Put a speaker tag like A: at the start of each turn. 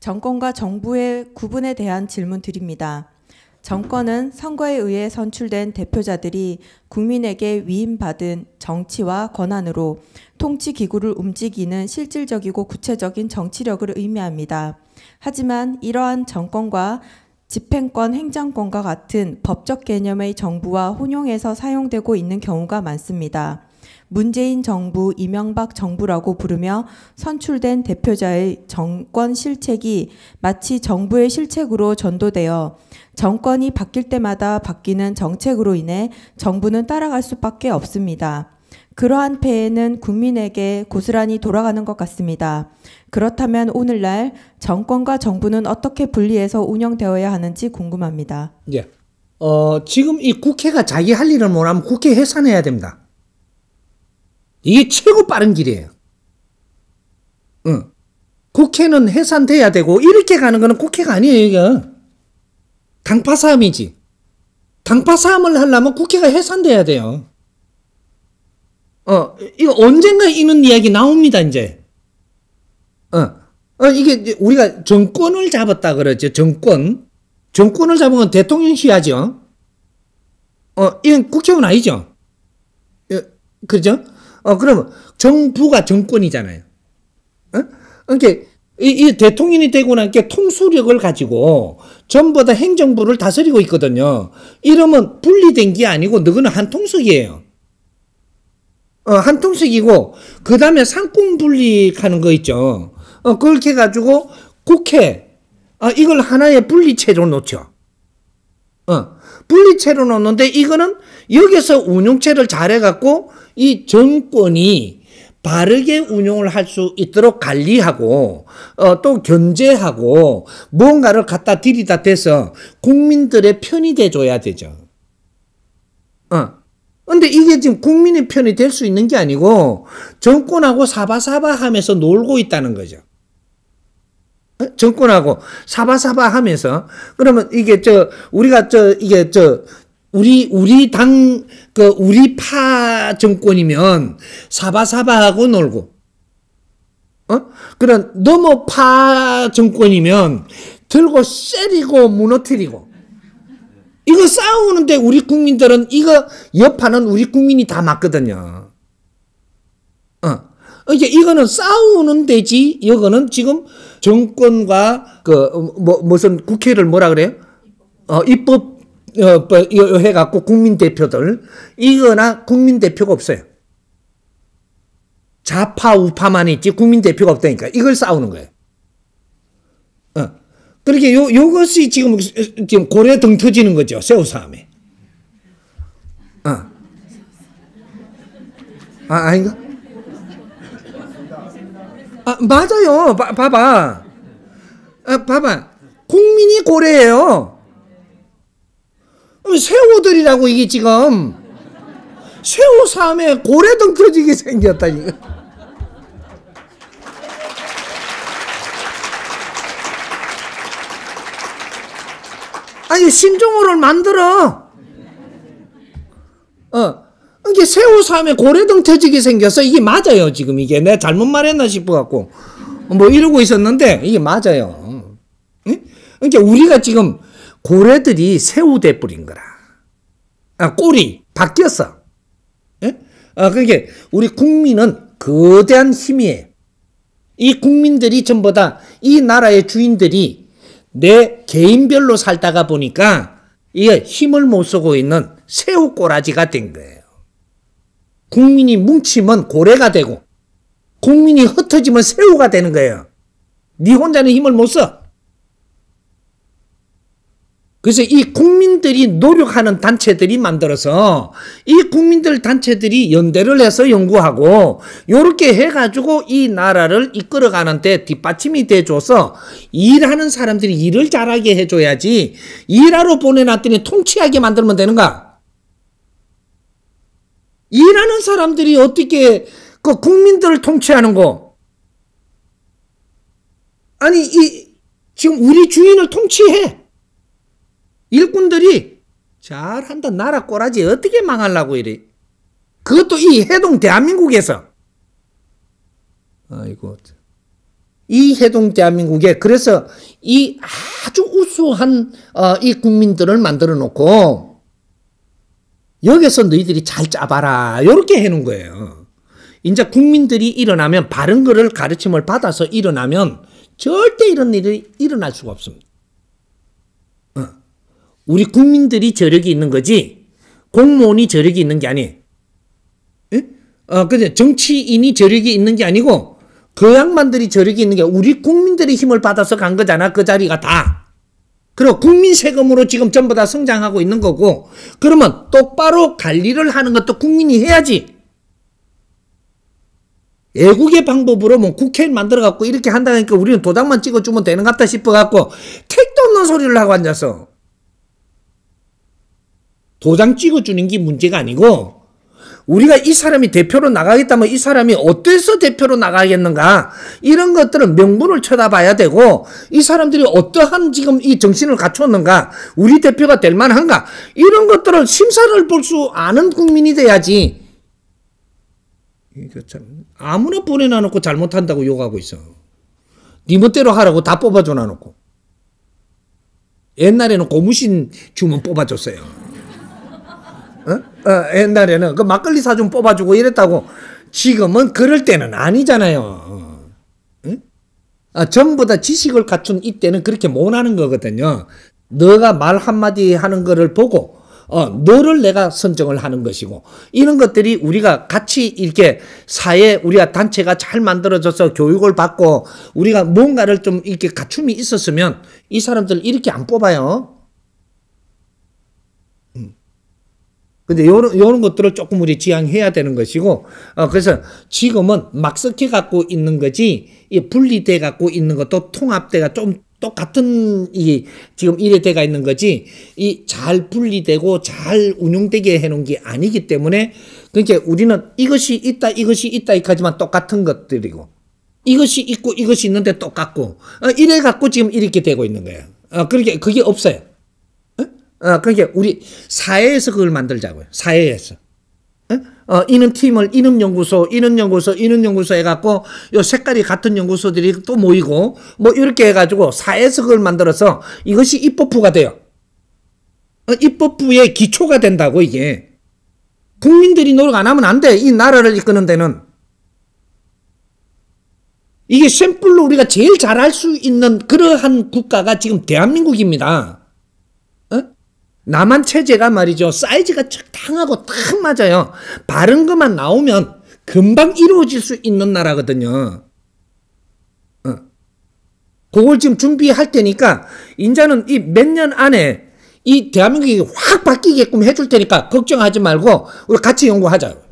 A: 정권과 정부의 구분에 대한 질문 드립니다. 정권은 선거에 의해 선출된 대표자들이 국민에게 위임받은 정치와 권한으로 통치 기구를 움직이는 실질적이고 구체적인 정치력을 의미합니다. 하지만 이러한 정권과 집행권, 행정권과 같은 법적 개념의 정부와 혼용해서 사용되고 있는 경우가 많습니다. 문재인 정부, 이명박 정부라고 부르며 선출된 대표자의 정권 실책이 마치 정부의 실책으로 전도되어 정권이 바뀔 때마다 바뀌는 정책으로 인해 정부는 따라갈 수밖에 없습니다. 그러한 폐해는 국민에게 고스란히 돌아가는 것 같습니다. 그렇다면 오늘날 정권과 정부는 어떻게 분리해서 운영되어야 하는지 궁금합니다. 예. 어, 지금 이 국회가 자기 할 일을 못하면 국회 해산해야 됩니다. 이게 최고 빠른 길이에요. 응. 국회는 해산돼야 되고 이렇게 가는 거는 국회가 아니에요, 이게. 당파 싸움이지. 당파 싸움을 하려면 국회가 해산돼야 돼요. 어, 이거 언젠가 이런 이야기 나옵니다, 이제. 어, 어 이게 우리가 정권을 잡았다 그러죠. 정권. 정권을 잡은 건 대통령실하죠. 어, 이건 국회의원 아니죠. 어, 그죠? 어, 그러면 정부가 정권이잖아요. 어? 이렇게 그러니까 이, 이 대통령이 되고 나니까 통수력을 가지고 전부 다 행정부를 다스리고 있거든요. 이러면 분리된 게 아니고 너거는 한 통속이에요. 어, 한 통속이고 그 다음에 상권 분리하는 거 있죠. 어, 그렇게 해가지고 국회 아, 이걸 하나의 분리체로 놓죠. 어. 분리체로 놓는데 이거는 여기서 운용체를 잘해갖고 이 정권이 바르게 운용을 할 수 있도록 관리하고 어, 또 견제하고 뭔가를 갖다 들이다 대서 국민들의 편이 돼줘야 되죠. 어. 근데 이게 지금 국민의 편이 될 수 있는 게 아니고 정권하고 사바사바 하면서 놀고 있다는 거죠. 어? 정권하고 사바사바 하면서 그러면 이게 저 우리가 저 이게 저 우리 우리 당 그 우리 파 정권이면 사바사바하고 놀고 어 그런 너무 파 정권이면 들고 쎄리고 무너뜨리고 이거 싸우는데 우리 국민들은 이거 여파는 우리 국민이 다 맞거든요. 어. 어, 이제 이거는 싸우는 데지, 이거는 지금 정권과 그, 음, 뭐, 무슨 국회를 뭐라 그래요? 어, 입법, 어, 뭐, 해갖고 국민대표들. 이거나 국민대표가 없어요. 좌파, 우파만 있지 국민대표가 없다니까. 이걸 싸우는 거예요. 어. 그렇게 그러니까 요, 요것이 지금, 지금 고래 등 터지는 거죠. 세우사함에. 어. 아, 아닌가? 아, 맞아요. 바, 봐봐. 아, 봐봐. 국민이 고래예요. 새우들이라고 이게 지금 새우 삶에 고래 덩터지게 생겼다니까. 아니 신종호를 만들어. 어. 이게 새우 사면 고래등 퇴직이 생겨서 이게 맞아요. 지금 이게 내 잘못 말했나 싶어갖고 뭐 이러고 있었는데 이게 맞아요. 그러니까 우리가 지금 고래들이 새우 돼 뿌린 거라. 아, 꼬리 바뀌었어. 예? 아, 그게 그러니까 우리 국민은 거대한 힘이에요. 이 국민들이 전부 다이 나라의 주인들이 내 개인별로 살다가 보니까 이게 힘을 못 쓰고 있는 새우 꼬라지가 된 거예요. 국민이 뭉치면 고래가 되고 국민이 흩어지면 새우가 되는 거예요. 네 혼자는 힘을 못 써. 그래서 이 국민들이 노력하는 단체들이 만들어서 이 국민들 단체들이 연대를 해서 연구하고 요렇게 해가지고 이 나라를 이끌어가는 데 뒷받침이 돼줘서 일하는 사람들이 일을 잘하게 해줘야지 일하러 보내놨더니 통치하게 만들면 되는가? 일하는 사람들이 어떻게 그 국민들을 통치하는 거? 아니 이 지금 우리 주인을 통치해 일꾼들이 잘한다 나라 꼬라지 어떻게 망하려고 이래 그것도 이 해동 대한민국에서 아이고 이 해동 대한민국에 그래서 이 아주 우수한 어, 이 국민들을 만들어 놓고 여기서 너희들이 잘 짜봐라. 요렇게 해놓은 거예요. 이제 국민들이 일어나면 바른 거를 가르침을 받아서 일어나면 절대 이런 일이 일어날 수가 없습니다. 어. 우리 국민들이 저력이 있는 거지 공무원이 저력이 있는 게 아니에요. 예? 어, 그죠? 정치인이 저력이 있는 게 아니고 그 양반들이 저력이 있는 게 우리 국민들의 힘을 받아서 간 거잖아. 그 자리가 다. 그리고 국민 세금으로 지금 전부 다 성장하고 있는 거고 그러면 똑바로 관리를 하는 것도 국민이 해야지. 외국의 방법으로 뭐 국회를 만들어 갖고 이렇게 한다니까 우리는 도장만 찍어주면 되는 것 같다 싶어 갖고 택도 없는 소리를 하고 앉아서 도장 찍어주는 게 문제가 아니고 우리가 이 사람이 대표로 나가겠다면 이 사람이 어때서 대표로 나가겠는가 이런 것들은 명분을 쳐다봐야 되고 이 사람들이 어떠한 지금 이 정신을 갖췄는가 우리 대표가 될 만한가 이런 것들을 심사를 볼 수 아는 국민이 돼야지 이거 참 아무나 보내놔놓고 잘못한다고 욕하고 있어 니네 멋대로 하라고 다 뽑아줘 놔놓고 옛날에는 고무신 주문 뽑아줬어요 어? 어, 옛날에는 그 막걸리 사 좀 뽑아주고 이랬다고 지금은 그럴 때는 아니잖아요. 응? 아, 전부 다 지식을 갖춘 이때는 그렇게 못하는 거거든요. 너가 말 한마디 하는 거를 보고 어, 너를 내가 선정을 하는 것이고 이런 것들이 우리가 같이 이렇게 사회 우리가 단체가 잘 만들어져서 교육을 받고 우리가 뭔가를 좀 이렇게 갖춤이 있었으면 이 사람들 이렇게 안 뽑아요. 근데 요런, 요런 것들을 조금 우리 지향해야 되는 것이고, 어, 그래서 지금은 막 섞여 갖고 있는 거지, 이 분리돼 갖고 있는 것도 통합돼가 좀 똑같은 이 지금 이래 돼가 있는 거지 이 잘 분리되고 잘 운용되게 해놓은 게 아니기 때문에 그러니까 우리는 이것이 있다 이것이 있다 이까지만 똑같은 것들이고 이것이 있고 이것이 있는데 똑같고 어, 이래 갖고 지금 이렇게 되고 있는 거예요. 어, 그렇게 그러니까 그게 없어요. 어, 그러니까 우리 사회에서 그걸 만들자고요. 사회에서. 어? 어, 이는 팀을 이는 연구소, 이는 연구소, 이는 연구소 해갖고 요 색깔이 같은 연구소들이 또 모이고 뭐 이렇게 해가지고 사회에서 그걸 만들어서 이것이 입법부가 돼요. 어, 입법부의 기초가 된다고 이게. 국민들이 노력 안 하면 안 돼. 이 나라를 이끄는 데는. 이게 샘플로 우리가 제일 잘할 수 있는 그러한 국가가 지금 대한민국입니다. 남한 체제가 말이죠. 사이즈가 적당하고 딱 맞아요. 바른 것만 나오면 금방 이루어질 수 있는 나라거든요. 어. 그걸 지금 준비할 테니까 인자는 이 몇 년 안에 이 대한민국이 확 바뀌게끔 해줄 테니까 걱정하지 말고 우리 같이 연구하자